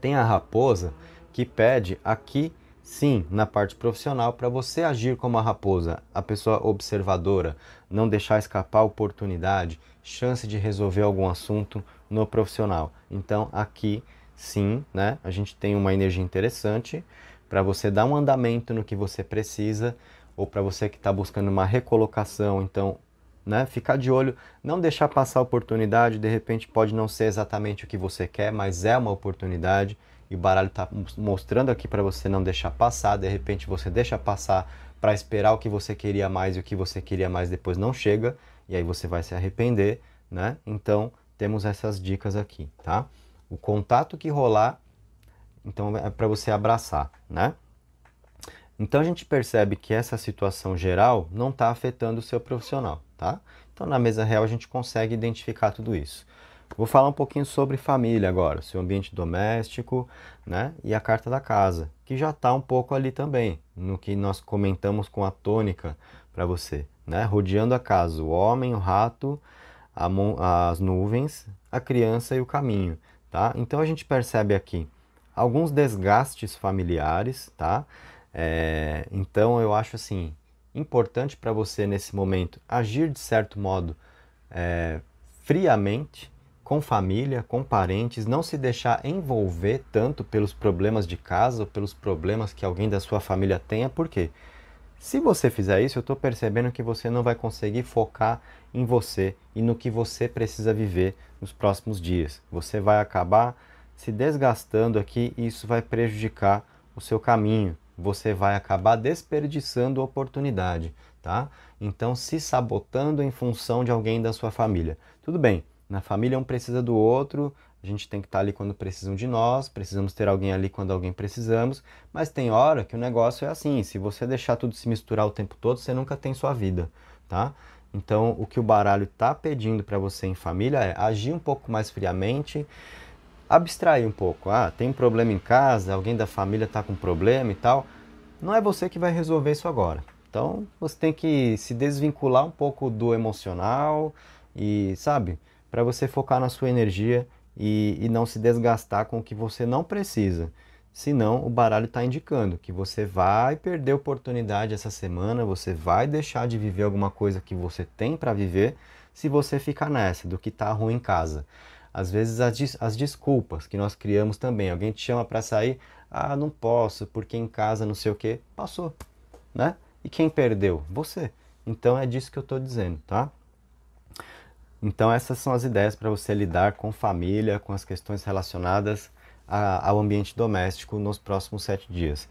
Tem a raposa que pede aqui Sim, na parte profissional, para você agir como a raposa, a pessoa observadora, não deixar escapar oportunidade, chance de resolver algum assunto no profissional. Então, aqui sim, né, a gente tem uma energia interessante para você dar um andamento no que você precisa, ou para você que está buscando uma recolocação, então né? Ficar de olho, não deixar passar a oportunidade, de repente pode não ser exatamente o que você quer, mas é uma oportunidade e o baralho está mostrando aqui para você não deixar passar, de repente você deixa passar para esperar o que você queria mais e o que você queria mais depois não chega, e aí você vai se arrepender, né? Então, temos essas dicas aqui, tá? O contato que rolar, então é para você abraçar, né? Então a gente percebe que essa situação geral não está afetando o seu profissional, tá? Então na mesa real a gente consegue identificar tudo isso. Vou falar um pouquinho sobre família agora, seu ambiente doméstico, né? E a carta da casa, que já está um pouco ali também, no que nós comentamos com a tônica para você, né? Rodeando a casa, o homem, o rato, as nuvens, a criança e o caminho, tá? Então a gente percebe aqui alguns desgastes familiares, tá? É, então eu acho assim importante para você nesse momento agir de certo modo é, friamente, com família, com parentes, não se deixar envolver tanto pelos problemas de casa ou pelos problemas que alguém da sua família tenha, porque se você fizer isso, eu estou percebendo que você não vai conseguir focar em você e no que você precisa viver nos próximos dias. Você vai acabar se desgastando aqui e isso vai prejudicar o seu caminho. Você vai acabar desperdiçando a oportunidade, tá? Então, se sabotando em função de alguém da sua família. Tudo bem, na família um precisa do outro, a gente tem que estar tá ali quando precisam de nós, precisamos ter alguém ali quando alguém precisamos, mas tem hora que o negócio é assim, se você deixar tudo se misturar o tempo todo, você nunca tem sua vida, tá? Então, o que o baralho está pedindo para você em família é agir um pouco mais friamente, abstrair um pouco. Ah, tem um problema em casa, alguém da família está com problema e tal. Não é você que vai resolver isso agora. Então, você tem que se desvincular um pouco do emocional e, sabe, para você focar na sua energia e, e, não se desgastar com o que você não precisa. Senão, o baralho está indicando que você vai perder oportunidade essa semana, você vai deixar de viver alguma coisa que você tem para viver se você ficar nessa, do que está ruim em casa. Às vezes, as, des as desculpas que nós criamos também. Alguém te chama para sair, ah, não posso, porque em casa não sei o que, passou, né? E quem perdeu? Você. Então, é disso que eu estou dizendo, tá? Então, essas são as ideias para você lidar com família, com as questões relacionadas a, ao ambiente doméstico nos próximos sete dias.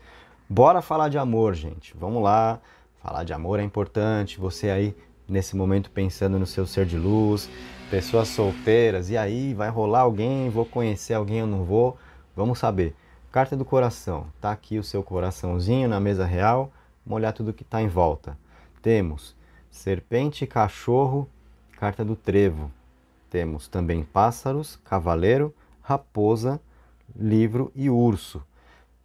Bora falar de amor, gente. Vamos lá. Falar de amor é importante. Você aí, nesse momento, pensando no seu ser de luz, pessoas solteiras. E aí, vai rolar alguém? Vou conhecer alguém ou não vou? Vamos saber. Carta do coração. Tá aqui o seu coraçãozinho na mesa real. Vamos olhar tudo que está em volta. Temos serpente, cachorro Carta do Trevo. Temos também pássaros, cavaleiro, raposa, livro e urso.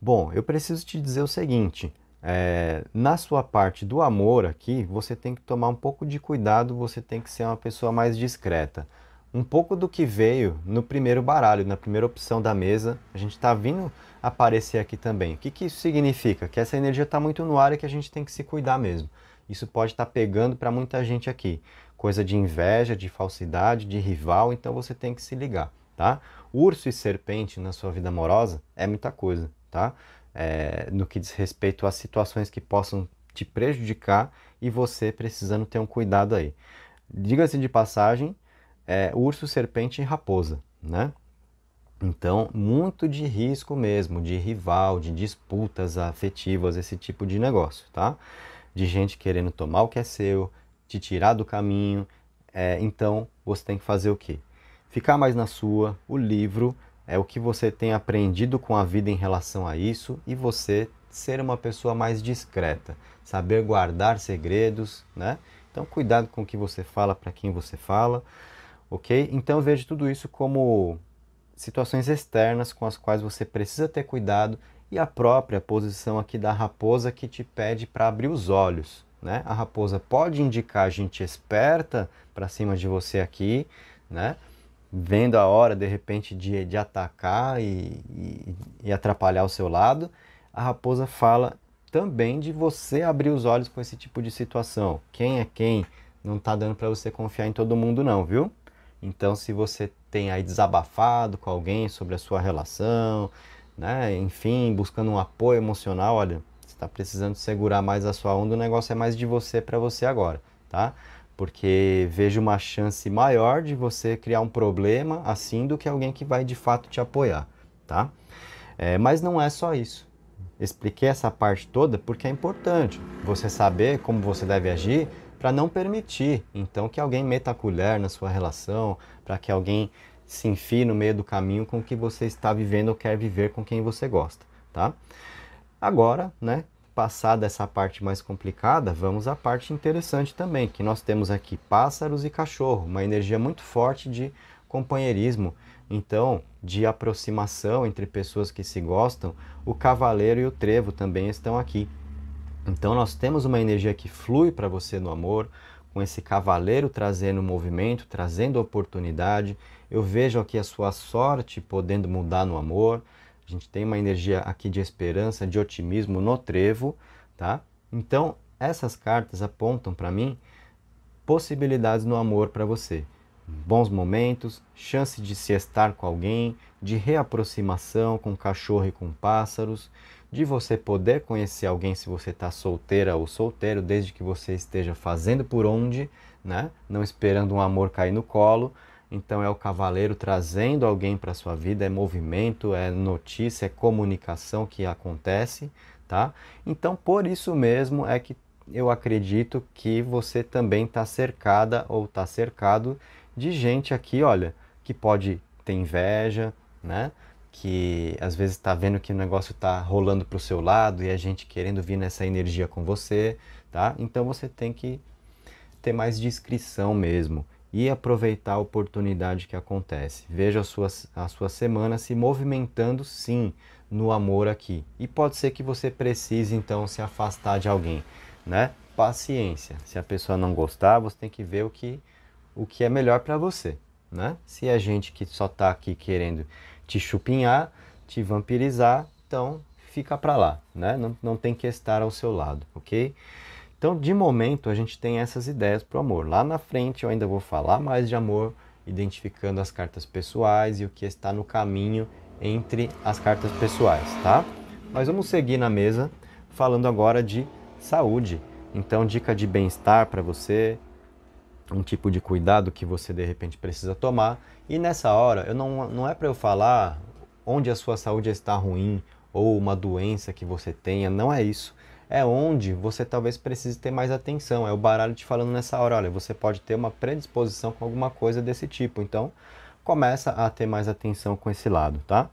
Bom, eu preciso te dizer o seguinte: é, na sua parte do amor aqui, você tem que tomar um pouco de cuidado, você tem que ser uma pessoa mais discreta. Um pouco do que veio no primeiro baralho, na primeira opção da mesa, a gente está vindo aparecer aqui também. O que, que isso significa? Que essa energia está muito no ar e que a gente tem que se cuidar mesmo. Isso pode estar tá pegando para muita gente aqui coisa de inveja, de falsidade, de rival, então você tem que se ligar, tá? Urso e serpente na sua vida amorosa é muita coisa, tá? É, no que diz respeito a situações que possam te prejudicar e você precisando ter um cuidado aí. Diga-se de passagem, é, urso, serpente e raposa, né? Então, muito de risco mesmo, de rival, de disputas afetivas, esse tipo de negócio, tá? De gente querendo tomar o que é seu, te tirar do caminho. É, então você tem que fazer o quê? Ficar mais na sua, o livro é o que você tem aprendido com a vida em relação a isso e você ser uma pessoa mais discreta, saber guardar segredos, né? Então cuidado com o que você fala para quem você fala, ok? Então veja tudo isso como situações externas com as quais você precisa ter cuidado e a própria posição aqui da raposa que te pede para abrir os olhos, né? A raposa pode indicar gente esperta para cima de você aqui, né? Vendo a hora de repente de, de atacar e, e, e atrapalhar o seu lado. A raposa fala também de você abrir os olhos com esse tipo de situação. Quem é quem? Não está dando para você confiar em todo mundo, não, viu? Então, se você tem aí desabafado com alguém sobre a sua relação, né? Enfim, buscando um apoio emocional, olha, está precisando segurar mais a sua onda, o negócio é mais de você para você agora, tá? Porque vejo uma chance maior de você criar um problema assim do que alguém que vai de fato te apoiar, tá? É, mas não é só isso. Expliquei essa parte toda porque é importante você saber como você deve agir para não permitir, então, que alguém meta a colher na sua relação, para que alguém se enfie no meio do caminho com o que você está vivendo ou quer viver com quem você gosta, tá? Agora, né, passada essa parte mais complicada, vamos à parte interessante também, que nós temos aqui pássaros e cachorro, uma energia muito forte de companheirismo, então, de aproximação entre pessoas que se gostam, o cavaleiro e o trevo também estão aqui. Então, nós temos uma energia que flui para você no amor, com esse cavaleiro trazendo movimento, trazendo oportunidade. Eu vejo aqui a sua sorte podendo mudar no amor. A gente tem uma energia aqui de esperança, de otimismo no trevo, tá? Então, essas cartas apontam para mim possibilidades no amor para você. Bons momentos, chance de se estar com alguém, de reaproximação com cachorro e com pássaros, de você poder conhecer alguém se você está solteira ou solteiro, desde que você esteja fazendo por onde, né? não esperando um amor cair no colo, então é o cavaleiro trazendo alguém para sua vida, é movimento, é notícia, é comunicação que acontece, tá? Então por isso mesmo é que eu acredito que você também está cercada ou está cercado de gente aqui, olha, que pode ter inveja, né? Que às vezes está vendo que o negócio está rolando para o seu lado e a é gente querendo vir nessa energia com você, tá? Então você tem que ter mais discrição mesmo e aproveitar a oportunidade que acontece. Veja a sua, a sua semana se movimentando sim no amor aqui. E pode ser que você precise então se afastar de alguém, né? Paciência. Se a pessoa não gostar, você tem que ver o que, o que é melhor para você, né? Se é gente que só está aqui querendo te chupinhar, te vampirizar, então fica para lá, né? Não, não tem que estar ao seu lado, ok? Então, de momento, a gente tem essas ideias para o amor. Lá na frente, eu ainda vou falar mais de amor, identificando as cartas pessoais e o que está no caminho entre as cartas pessoais, tá? Mas vamos seguir na mesa falando agora de saúde. Então, dica de bem-estar para você, um tipo de cuidado que você de repente precisa tomar. E nessa hora, eu não, não é para eu falar onde a sua saúde está ruim ou uma doença que você tenha, não é isso é onde você talvez precise ter mais atenção. É o baralho te falando nessa hora, olha, você pode ter uma predisposição com alguma coisa desse tipo. Então, começa a ter mais atenção com esse lado, tá?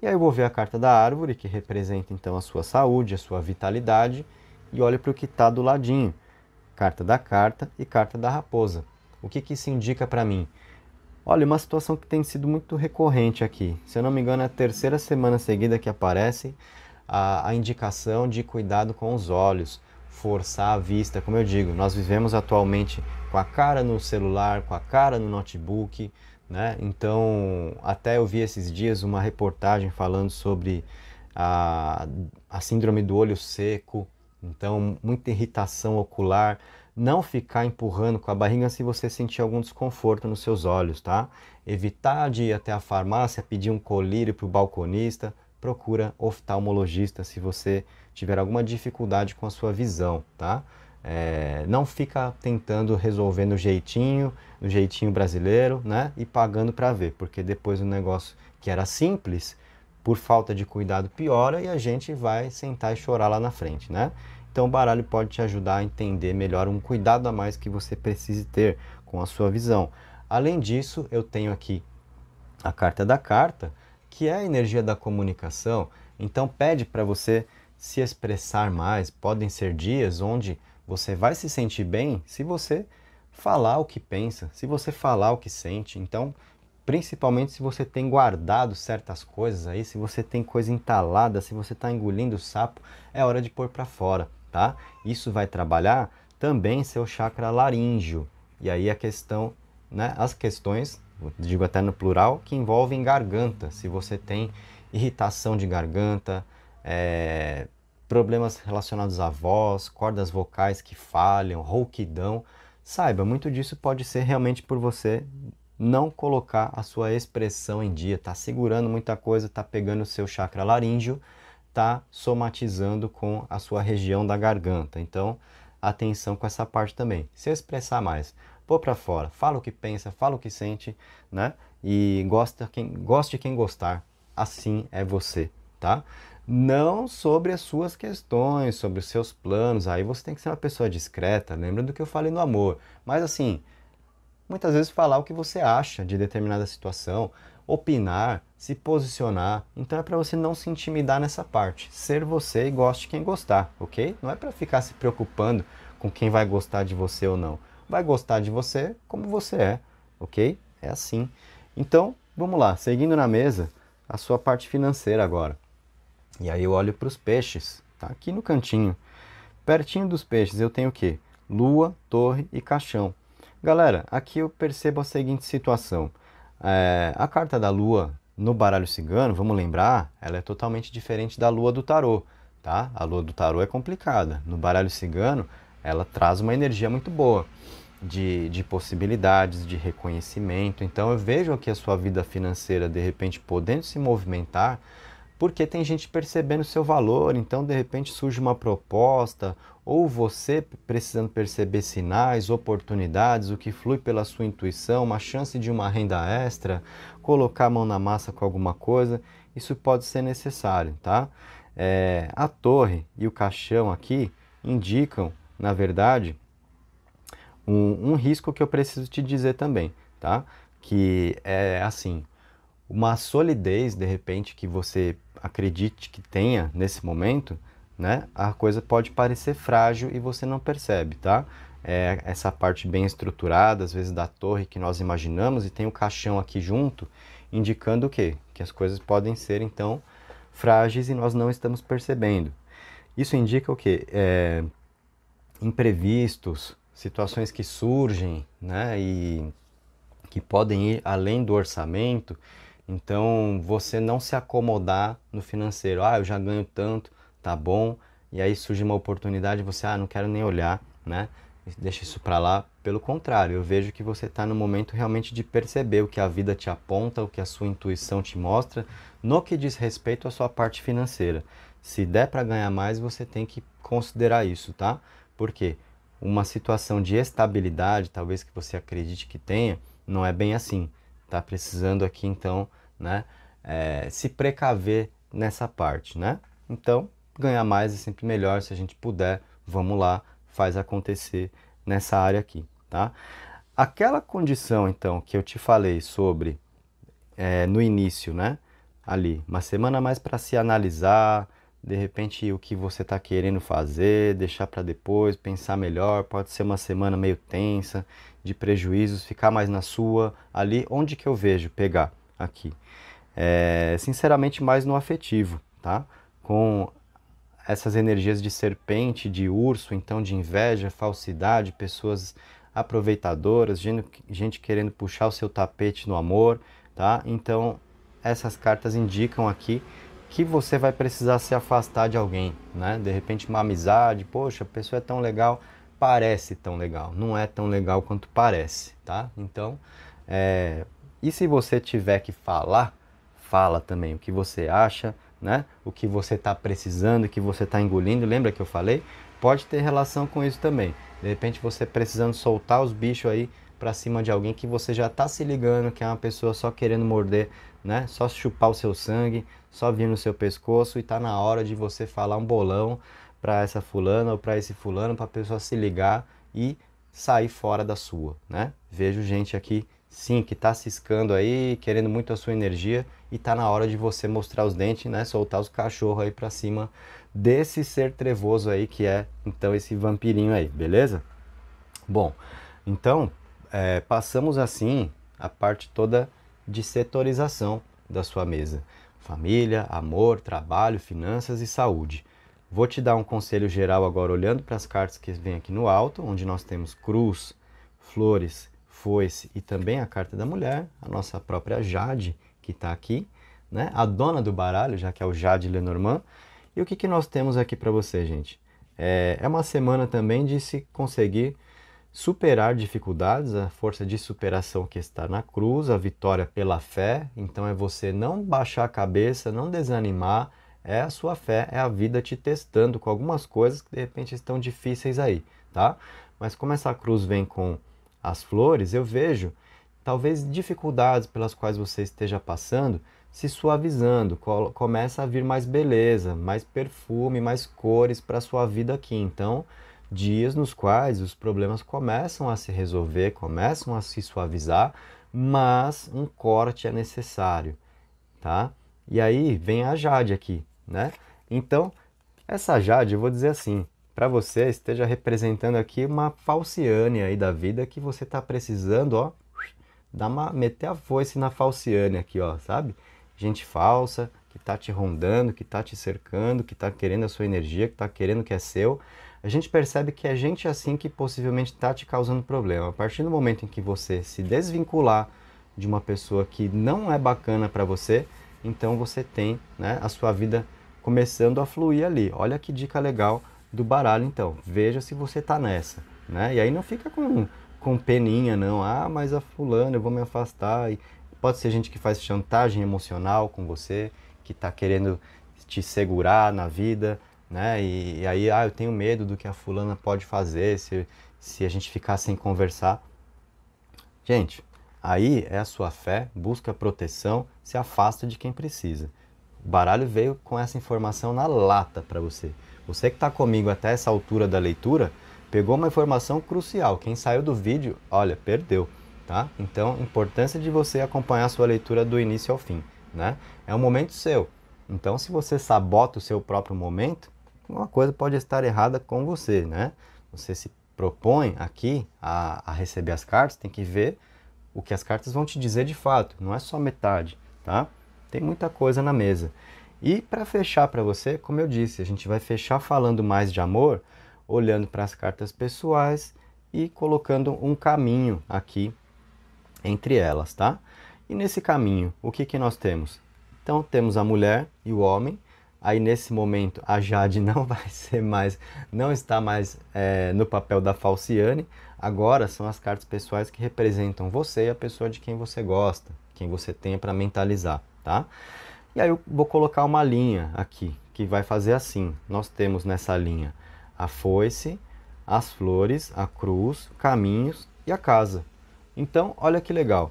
E aí eu vou ver a carta da árvore, que representa então a sua saúde, a sua vitalidade, e olho para o que está do ladinho. Carta da carta e carta da raposa. O que, que isso indica para mim? Olha, uma situação que tem sido muito recorrente aqui. Se eu não me engano, é a terceira semana seguida que aparece a, a indicação de cuidado com os olhos, forçar a vista. Como eu digo, nós vivemos atualmente com a cara no celular, com a cara no notebook, né? Então, até eu vi esses dias uma reportagem falando sobre a, a síndrome do olho seco, então muita irritação ocular. Não ficar empurrando com a barriga se você sentir algum desconforto nos seus olhos, tá? Evitar de ir até a farmácia, pedir um colírio para o balconista, procura oftalmologista se você tiver alguma dificuldade com a sua visão, tá? É, não fica tentando resolver no jeitinho, no jeitinho brasileiro, né? E pagando para ver, porque depois o negócio que era simples, por falta de cuidado piora e a gente vai sentar e chorar lá na frente, né? Então o baralho pode te ajudar a entender melhor um cuidado a mais que você precise ter com a sua visão. Além disso, eu tenho aqui a carta da carta, que é a energia da comunicação, então pede para você se expressar mais. Podem ser dias onde você vai se sentir bem se você falar o que pensa, se você falar o que sente. Então, principalmente se você tem guardado certas coisas aí, se você tem coisa entalada, se você está engolindo o sapo, é hora de pôr para fora, tá? Isso vai trabalhar também seu chakra laríngeo. E aí a questão, né, as questões digo até no plural, que envolvem garganta. Se você tem irritação de garganta, é, problemas relacionados à voz, cordas vocais que falham, rouquidão, saiba, muito disso pode ser realmente por você não colocar a sua expressão em dia, tá segurando muita coisa, tá pegando o seu chakra laríngeo, tá somatizando com a sua região da garganta. Então, atenção com essa parte também. Se expressar mais pôr para fora, fala o que pensa, fala o que sente, né? E gosta quem, goste quem gostar, assim é você, tá? Não sobre as suas questões, sobre os seus planos, aí você tem que ser uma pessoa discreta, lembra do que eu falei no amor, mas assim, muitas vezes falar o que você acha de determinada situação, opinar, se posicionar. Então é para você não se intimidar nessa parte. Ser você e goste quem gostar, ok? Não é para ficar se preocupando com quem vai gostar de você ou não vai gostar de você como você é, ok? É assim. Então, vamos lá, seguindo na mesa, a sua parte financeira agora. E aí eu olho para os peixes, tá aqui no cantinho. Pertinho dos peixes eu tenho o quê? Lua, torre e caixão. Galera, aqui eu percebo a seguinte situação. É, a carta da lua no baralho cigano, vamos lembrar, ela é totalmente diferente da lua do tarô, tá? A lua do tarô é complicada. No baralho cigano, ela traz uma energia muito boa de, de possibilidades, de reconhecimento. Então eu vejo aqui a sua vida financeira de repente podendo se movimentar, porque tem gente percebendo o seu valor, então de repente surge uma proposta, ou você precisando perceber sinais, oportunidades, o que flui pela sua intuição, uma chance de uma renda extra, colocar a mão na massa com alguma coisa, isso pode ser necessário, tá? É, a torre e o caixão aqui indicam na verdade, um, um risco que eu preciso te dizer também, tá? Que é assim, uma solidez de repente que você acredite que tenha nesse momento, né? A coisa pode parecer frágil e você não percebe, tá? É essa parte bem estruturada, às vezes da torre que nós imaginamos e tem o caixão aqui junto, indicando o quê? Que as coisas podem ser então frágeis e nós não estamos percebendo. Isso indica o quê? É, imprevistos, situações que surgem né, e que podem ir além do orçamento. Então, você não se acomodar no financeiro. Ah, eu já ganho tanto, tá bom. E aí surge uma oportunidade, você, ah, não quero nem olhar, né? Deixa isso para lá. Pelo contrário, eu vejo que você está no momento realmente de perceber o que a vida te aponta, o que a sua intuição te mostra, no que diz respeito à sua parte financeira. Se der para ganhar mais, você tem que considerar isso, tá? Por quê? Uma situação de estabilidade, talvez que você acredite que tenha, não é bem assim. está precisando aqui então, né, é, se precaver nessa parte, né? Então, ganhar mais é sempre melhor. Se a gente puder, vamos lá, faz acontecer nessa área aqui, tá? Aquela condição, então, que eu te falei sobre é, no início, né? Ali, uma semana mais para se analisar, de repente o que você está querendo fazer, deixar para depois, pensar melhor, pode ser uma semana meio tensa, de prejuízos, ficar mais na sua, ali onde que eu vejo pegar aqui. É, sinceramente, mais no afetivo, tá? Com essas energias de serpente, de urso, então de inveja, falsidade, pessoas aproveitadoras, gente querendo puxar o seu tapete no amor, tá? Então, essas cartas indicam aqui que você vai precisar se afastar de alguém, né? De repente uma amizade, poxa, a pessoa é tão legal, parece tão legal, não é tão legal quanto parece, tá? Então, é... e se você tiver que falar, fala também o que você acha, né? O que você está precisando, o que você está engolindo, lembra que eu falei? Pode ter relação com isso também. De repente você precisando soltar os bichos aí para cima de alguém que você já está se ligando, que é uma pessoa só querendo morder né? Só chupar o seu sangue, só vir no seu pescoço e tá na hora de você falar um bolão para essa fulana ou para esse fulano para a pessoa se ligar e sair fora da sua, né? Vejo gente aqui sim que tá ciscando aí, querendo muito a sua energia e tá na hora de você mostrar os dentes, né? Soltar os cachorros aí para cima desse ser trevoso aí que é então esse vampirinho aí, beleza? Bom, então é, passamos assim a parte toda de setorização da sua mesa: família, amor, trabalho, finanças e saúde. Vou te dar um conselho geral agora, olhando para as cartas que vem aqui no alto, onde nós temos cruz, flores, foice e também a carta da mulher, a nossa própria Jade, que está aqui, né? a dona do baralho, já que é o Jade Lenormand. E o que, que nós temos aqui para você, gente? É, é uma semana também de se conseguir superar dificuldades, a força de superação que está na cruz, a vitória pela fé. Então é você não baixar a cabeça, não desanimar. É a sua fé, é a vida te testando com algumas coisas que de repente estão difíceis aí, tá? Mas como essa cruz vem com as flores, eu vejo talvez dificuldades pelas quais você esteja passando se suavizando, começa a vir mais beleza, mais perfume, mais cores para sua vida aqui. Então, dias nos quais os problemas começam a se resolver, começam a se suavizar, mas um corte é necessário, tá? E aí vem a Jade aqui, né? Então, essa Jade, eu vou dizer assim, para você esteja representando aqui uma falciane aí da vida que você está precisando, ó, dar uma meter a foice na falciane aqui, ó, sabe? Gente falsa, que tá te rondando, que tá te cercando, que tá querendo a sua energia, que tá querendo que é seu a gente percebe que é gente assim que possivelmente está te causando problema. A partir do momento em que você se desvincular de uma pessoa que não é bacana para você, então você tem né, a sua vida começando a fluir ali. Olha que dica legal do baralho, então. Veja se você está nessa. Né? E aí não fica com, com peninha, não. Ah, mas a fulana, eu vou me afastar. E pode ser gente que faz chantagem emocional com você, que está querendo te segurar na vida, né? E, e, aí, ah, eu tenho medo do que a fulana pode fazer se, se a gente ficar sem conversar. Gente, aí é a sua fé, busca proteção, se afasta de quem precisa. O baralho veio com essa informação na lata para você. Você que está comigo até essa altura da leitura, pegou uma informação crucial. Quem saiu do vídeo, olha, perdeu, tá? Então, importância de você acompanhar a sua leitura do início ao fim, né? É um momento seu. Então, se você sabota o seu próprio momento, uma coisa pode estar errada com você, né? Você se propõe aqui a, a receber as cartas, tem que ver o que as cartas vão te dizer de fato, não é só metade, tá? Tem muita coisa na mesa. E para fechar para você, como eu disse, a gente vai fechar falando mais de amor, olhando para as cartas pessoais e colocando um caminho aqui entre elas, tá? E nesse caminho, o que, que nós temos? Então, temos a mulher e o homem, Aí nesse momento a Jade não vai ser mais, não está mais é, no papel da Falciane. Agora são as cartas pessoais que representam você e a pessoa de quem você gosta, quem você tem para mentalizar, tá? E aí eu vou colocar uma linha aqui que vai fazer assim. Nós temos nessa linha a foice, as flores, a cruz, caminhos e a casa. Então olha que legal.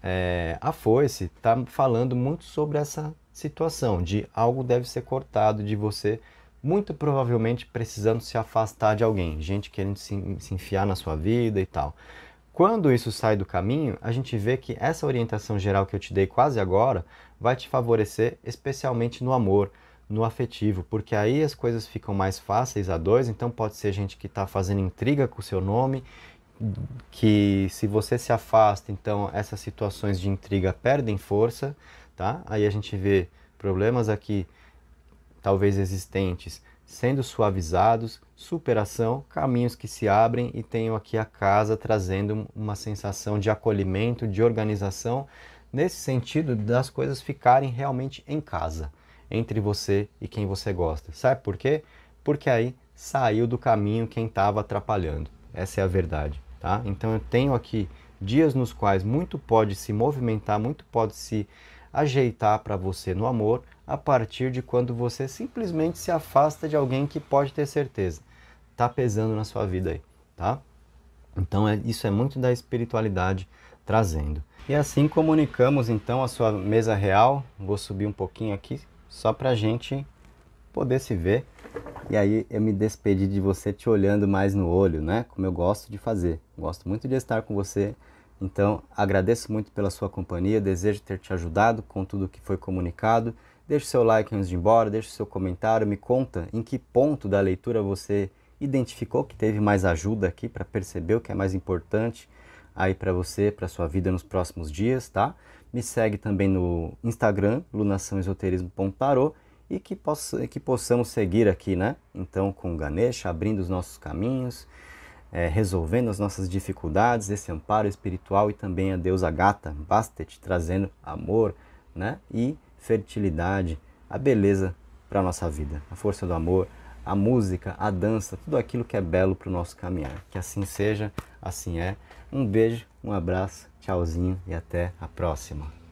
É, a foice está falando muito sobre essa situação de algo deve ser cortado de você, muito provavelmente precisando se afastar de alguém, gente querendo se, se enfiar na sua vida e tal. Quando isso sai do caminho, a gente vê que essa orientação geral que eu te dei quase agora vai te favorecer, especialmente no amor, no afetivo, porque aí as coisas ficam mais fáceis a dois. Então, pode ser gente que está fazendo intriga com o seu nome, que se você se afasta, então essas situações de intriga perdem força tá? Aí a gente vê problemas aqui talvez existentes sendo suavizados, superação, caminhos que se abrem e tenho aqui a casa trazendo uma sensação de acolhimento, de organização, nesse sentido das coisas ficarem realmente em casa, entre você e quem você gosta. Sabe por quê? Porque aí saiu do caminho quem estava atrapalhando. Essa é a verdade, tá? Então eu tenho aqui dias nos quais muito pode se movimentar, muito pode se ajeitar para você no amor a partir de quando você simplesmente se afasta de alguém que pode ter certeza tá pesando na sua vida aí, tá? Então é, isso é muito da espiritualidade trazendo. E assim comunicamos então a sua mesa real. Vou subir um pouquinho aqui só para gente poder se ver. E aí eu me despedi de você te olhando mais no olho, né? Como eu gosto de fazer. Gosto muito de estar com você então, agradeço muito pela sua companhia, desejo ter te ajudado com tudo que foi comunicado. Deixe seu like antes de ir embora, deixe seu comentário, me conta em que ponto da leitura você identificou que teve mais ajuda aqui para perceber o que é mais importante aí para você, para sua vida nos próximos dias, tá? Me segue também no Instagram, lunaçãoesoterismo.tarot e que, possa, que possamos seguir aqui, né? Então, com Ganesha, abrindo os nossos caminhos, é, resolvendo as nossas dificuldades, esse amparo espiritual e também a deusa Gata, Bastet, trazendo amor né, e fertilidade, a beleza para a nossa vida, a força do amor, a música, a dança, tudo aquilo que é belo para o nosso caminhar. Que assim seja, assim é. Um beijo, um abraço, tchauzinho e até a próxima.